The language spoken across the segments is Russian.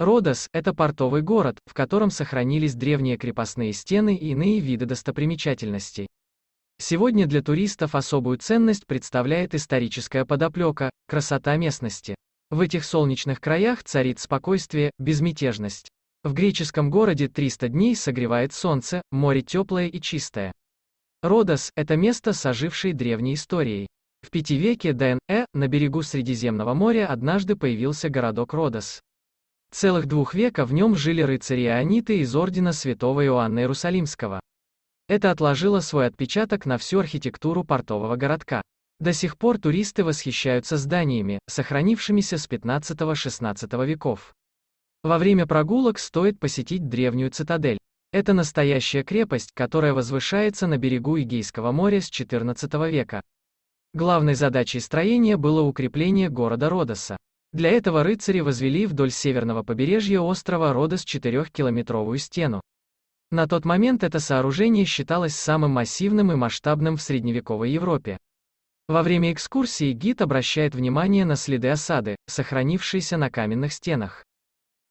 Родос – это портовый город, в котором сохранились древние крепостные стены и иные виды достопримечательностей. Сегодня для туристов особую ценность представляет историческая подоплека, красота местности. В этих солнечных краях царит спокойствие, безмятежность. В греческом городе 300 дней согревает солнце, море теплое и чистое. Родос – это место с ожившей древней историей. В пяти пятивеке ДНЭ на берегу Средиземного моря однажды появился городок Родос. Целых двух века в нем жили рыцари-иониты из ордена святого Иоанна Иерусалимского. Это отложило свой отпечаток на всю архитектуру портового городка. До сих пор туристы восхищаются зданиями, сохранившимися с 15-16 веков. Во время прогулок стоит посетить древнюю цитадель. Это настоящая крепость, которая возвышается на берегу Эгейского моря с 14 века. Главной задачей строения было укрепление города Родоса. Для этого рыцари возвели вдоль северного побережья острова Родос 4-километровую стену. На тот момент это сооружение считалось самым массивным и масштабным в средневековой Европе. Во время экскурсии гид обращает внимание на следы осады, сохранившиеся на каменных стенах.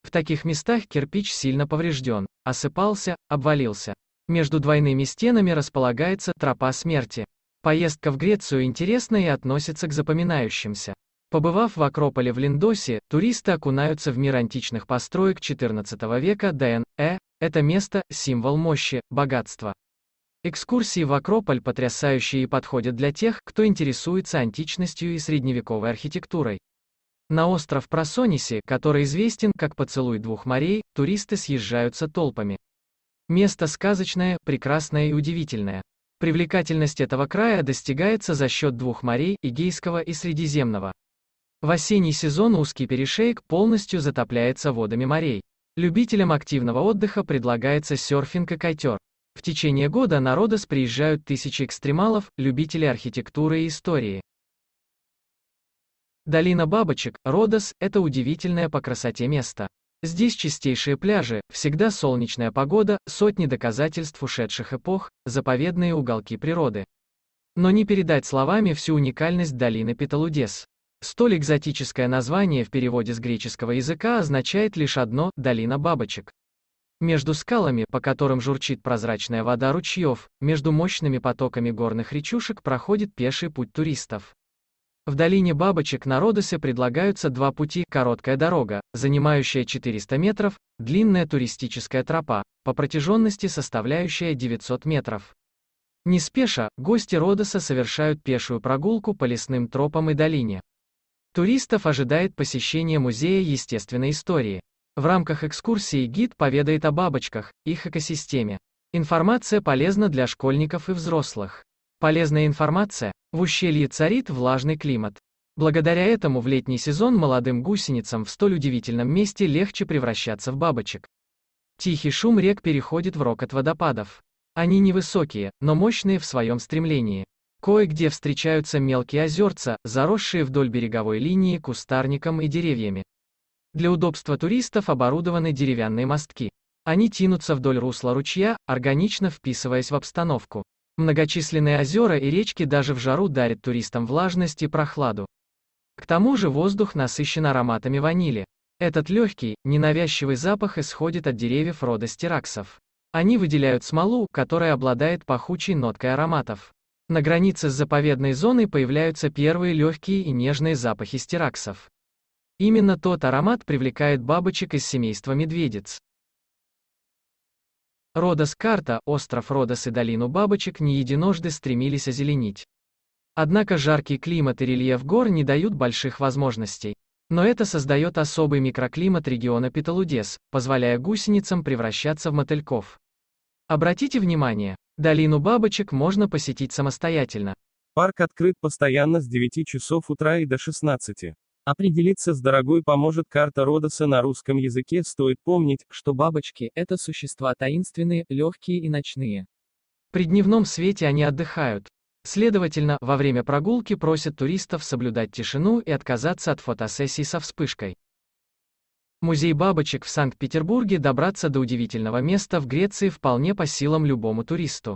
В таких местах кирпич сильно поврежден, осыпался, обвалился. Между двойными стенами располагается тропа смерти. Поездка в Грецию интересна и относится к запоминающимся. Побывав в Акрополе в Линдосе, туристы окунаются в мир античных построек XIV века ДНЭ. Это место – символ мощи, богатства. Экскурсии в Акрополь потрясающие и подходят для тех, кто интересуется античностью и средневековой архитектурой. На остров Просониси, который известен как «Поцелуй двух морей», туристы съезжаются толпами. Место сказочное, прекрасное и удивительное. Привлекательность этого края достигается за счет двух морей, Эгейского и Средиземного. В осенний сезон узкий перешейк полностью затопляется водами морей. Любителям активного отдыха предлагается серфинг и кайтер. В течение года на Родос приезжают тысячи экстремалов, любители архитектуры и истории. Долина бабочек, Родос, это удивительное по красоте место. Здесь чистейшие пляжи, всегда солнечная погода, сотни доказательств ушедших эпох, заповедные уголки природы. Но не передать словами всю уникальность долины Петалудес. Столь экзотическое название в переводе с греческого языка означает лишь одно «долина бабочек». Между скалами, по которым журчит прозрачная вода ручьев, между мощными потоками горных речушек проходит пеший путь туристов. В долине бабочек на Родосе предлагаются два пути, короткая дорога, занимающая 400 метров, длинная туристическая тропа, по протяженности составляющая 900 метров. Неспеша гости Родоса совершают пешую прогулку по лесным тропам и долине. Туристов ожидает посещение Музея естественной истории. В рамках экскурсии гид поведает о бабочках, их экосистеме. Информация полезна для школьников и взрослых. Полезная информация. В ущелье царит влажный климат. Благодаря этому в летний сезон молодым гусеницам в столь удивительном месте легче превращаться в бабочек. Тихий шум рек переходит в рокот водопадов. Они невысокие, но мощные в своем стремлении. Кое-где встречаются мелкие озерца, заросшие вдоль береговой линии кустарником и деревьями. Для удобства туристов оборудованы деревянные мостки. Они тянутся вдоль русла ручья, органично вписываясь в обстановку. Многочисленные озера и речки даже в жару дарят туристам влажность и прохладу. К тому же воздух насыщен ароматами ванили. Этот легкий, ненавязчивый запах исходит от деревьев рода стираксов. Они выделяют смолу, которая обладает пахучей ноткой ароматов. На границе с заповедной зоной появляются первые легкие и нежные запахи стераксов. Именно тот аромат привлекает бабочек из семейства медведиц. Родос Карта, остров Родос и долину бабочек не единожды стремились озеленить. Однако жаркий климат и рельеф гор не дают больших возможностей. Но это создает особый микроклимат региона Петалудес, позволяя гусеницам превращаться в мотыльков. Обратите внимание, Долину бабочек можно посетить самостоятельно. Парк открыт постоянно с 9 часов утра и до 16. Определиться с дорогой поможет карта Родоса на русском языке. Стоит помнить, что бабочки – это существа таинственные, легкие и ночные. При дневном свете они отдыхают. Следовательно, во время прогулки просят туристов соблюдать тишину и отказаться от фотосессий со вспышкой. Музей бабочек в Санкт-Петербурге добраться до удивительного места в Греции вполне по силам любому туристу.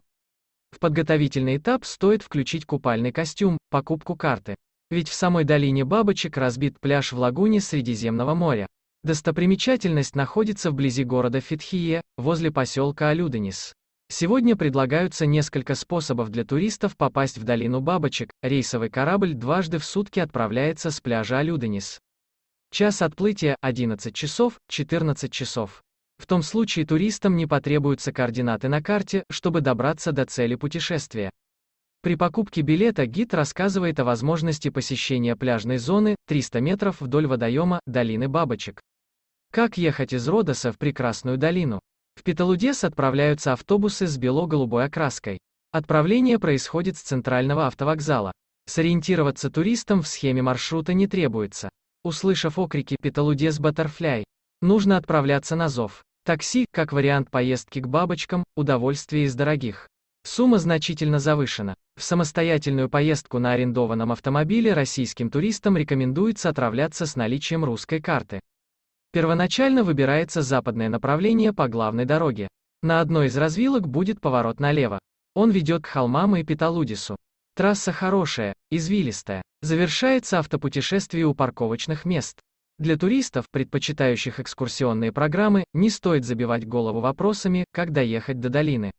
В подготовительный этап стоит включить купальный костюм, покупку карты. Ведь в самой долине бабочек разбит пляж в лагуне Средиземного моря. Достопримечательность находится вблизи города Фитхие, возле поселка Алюденис. Сегодня предлагаются несколько способов для туристов попасть в долину бабочек. Рейсовый корабль дважды в сутки отправляется с пляжа Алюденис. Час отплытия – 11 часов, 14 часов. В том случае туристам не потребуются координаты на карте, чтобы добраться до цели путешествия. При покупке билета гид рассказывает о возможности посещения пляжной зоны 300 метров вдоль водоема долины бабочек. Как ехать из Родоса в прекрасную долину? В Петалудес отправляются автобусы с бело-голубой окраской. Отправление происходит с центрального автовокзала. Сориентироваться туристам в схеме маршрута не требуется. Услышав окрики «Петалудес Баттерфляй», нужно отправляться на зов. Такси, как вариант поездки к бабочкам, удовольствие из дорогих. Сумма значительно завышена. В самостоятельную поездку на арендованном автомобиле российским туристам рекомендуется отправляться с наличием русской карты. Первоначально выбирается западное направление по главной дороге. На одной из развилок будет поворот налево. Он ведет к холмам и Петалудису. Трасса хорошая, извилистая. Завершается автопутешествие у парковочных мест. Для туристов, предпочитающих экскурсионные программы, не стоит забивать голову вопросами, как доехать до долины.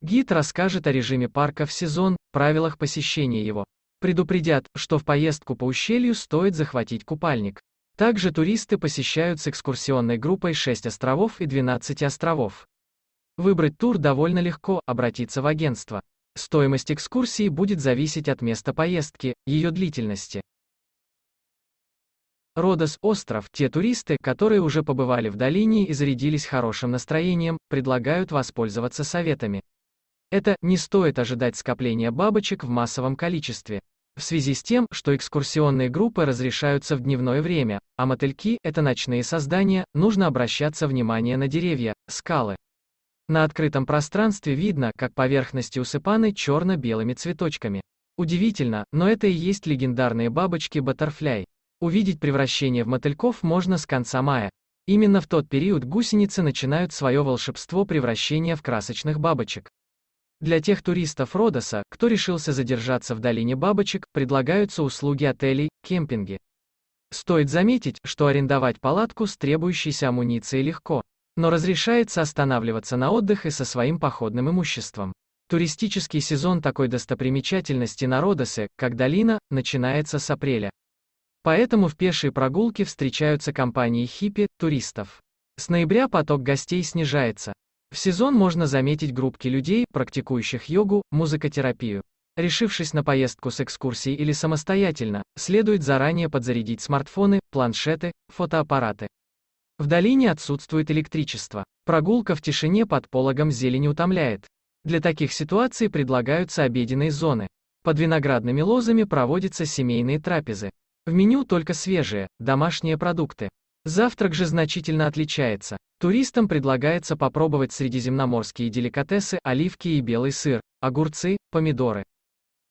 Гид расскажет о режиме парка в сезон, правилах посещения его. Предупредят, что в поездку по ущелью стоит захватить купальник. Также туристы посещают с экскурсионной группой 6 островов и 12 островов. Выбрать тур довольно легко, обратиться в агентство. Стоимость экскурсии будет зависеть от места поездки, ее длительности. Родос – остров, те туристы, которые уже побывали в долине и зарядились хорошим настроением, предлагают воспользоваться советами. Это не стоит ожидать скопления бабочек в массовом количестве. В связи с тем, что экскурсионные группы разрешаются в дневное время, а мотыльки – это ночные создания, нужно обращаться внимание на деревья, скалы. На открытом пространстве видно, как поверхности усыпаны черно-белыми цветочками. Удивительно, но это и есть легендарные бабочки баттерфляй. Увидеть превращение в мотыльков можно с конца мая. Именно в тот период гусеницы начинают свое волшебство превращения в красочных бабочек. Для тех туристов Родоса, кто решился задержаться в долине бабочек, предлагаются услуги отелей, кемпинги. Стоит заметить, что арендовать палатку с требующейся амуницией легко но разрешается останавливаться на отдых и со своим походным имуществом. Туристический сезон такой достопримечательности на Родосе, как долина, начинается с апреля. Поэтому в пешие прогулки встречаются компании хиппи, туристов. С ноября поток гостей снижается. В сезон можно заметить группки людей, практикующих йогу, музыкотерапию. Решившись на поездку с экскурсией или самостоятельно, следует заранее подзарядить смартфоны, планшеты, фотоаппараты. В долине отсутствует электричество. Прогулка в тишине под пологом зелени утомляет. Для таких ситуаций предлагаются обеденные зоны. Под виноградными лозами проводятся семейные трапезы. В меню только свежие, домашние продукты. Завтрак же значительно отличается. Туристам предлагается попробовать средиземноморские деликатесы, оливки и белый сыр, огурцы, помидоры.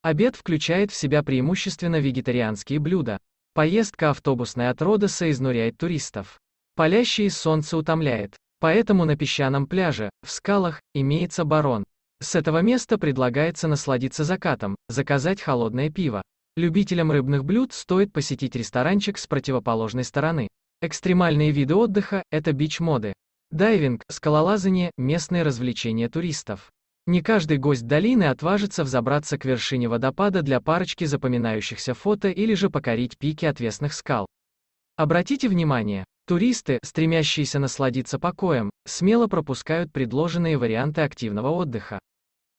Обед включает в себя преимущественно вегетарианские блюда. Поездка автобусной от Родоса изнуряет туристов. Палящее солнце утомляет. Поэтому на песчаном пляже, в скалах, имеется барон. С этого места предлагается насладиться закатом, заказать холодное пиво. Любителям рыбных блюд стоит посетить ресторанчик с противоположной стороны. Экстремальные виды отдыха – это бич-моды. Дайвинг, скалолазание – местные развлечения туристов. Не каждый гость долины отважится взобраться к вершине водопада для парочки запоминающихся фото или же покорить пики отвесных скал. Обратите внимание, туристы, стремящиеся насладиться покоем, смело пропускают предложенные варианты активного отдыха.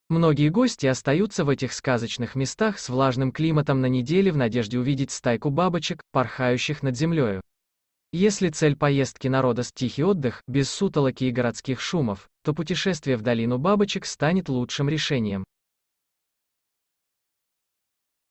Многие гости остаются в этих сказочных местах с влажным климатом на неделе в надежде увидеть стайку бабочек, порхающих над землею. Если цель поездки на Родос – тихий отдых, без сутолоки и городских шумов, то путешествие в долину бабочек станет лучшим решением.